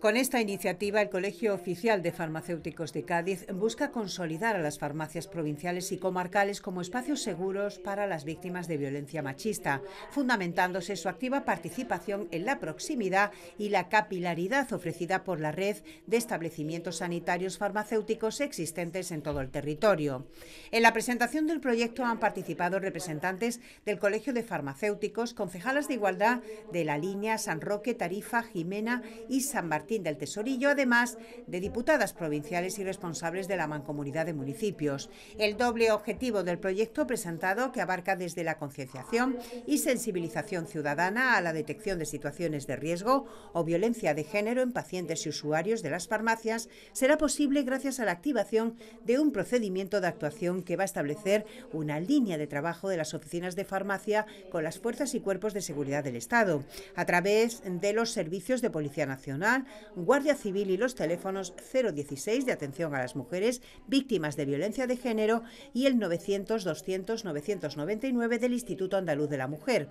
Con esta iniciativa, el Colegio Oficial de Farmacéuticos de Cádiz busca consolidar a las farmacias provinciales y comarcales como espacios seguros para las víctimas de violencia machista, fundamentándose su activa participación en la proximidad y la capilaridad ofrecida por la red de establecimientos sanitarios farmacéuticos existentes en todo el territorio. En la presentación del proyecto han participado representantes del Colegio de Farmacéuticos, concejalas de Igualdad de la línea San Roque, Tarifa, Jimena y San Martín del Tesorillo, además de diputadas provinciales y responsables de la mancomunidad de municipios. El doble objetivo del proyecto presentado, que abarca desde la concienciación y sensibilización ciudadana a la detección de situaciones de riesgo o violencia de género en pacientes y usuarios de las farmacias, será posible gracias a la activación de un procedimiento de actuación que va a establecer una línea de trabajo de las oficinas de farmacia con las fuerzas y cuerpos de seguridad del Estado, a través de los servicios de Policía Nacional, Guardia Civil y los teléfonos 016 de atención a las mujeres víctimas de violencia de género y el 900 200 999 del Instituto Andaluz de la Mujer.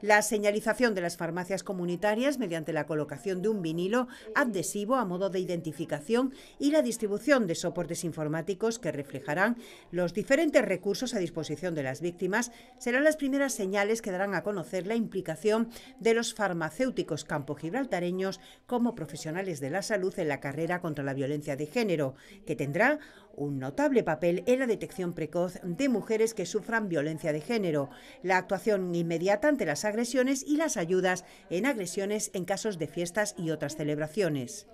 La señalización de las farmacias comunitarias mediante la colocación de un vinilo adhesivo a modo de identificación y la distribución de soportes informáticos que reflejarán los diferentes recursos a disposición de las víctimas serán las primeras señales que darán a conocer la implicación de los farmacéuticos campo gibraltareños como profesionales de la salud en la carrera contra la violencia de género, que tendrá un notable papel en la detección precoz de mujeres que sufran violencia de género, la actuación inmediata ante las agresiones y las ayudas en agresiones en casos de fiestas y otras celebraciones.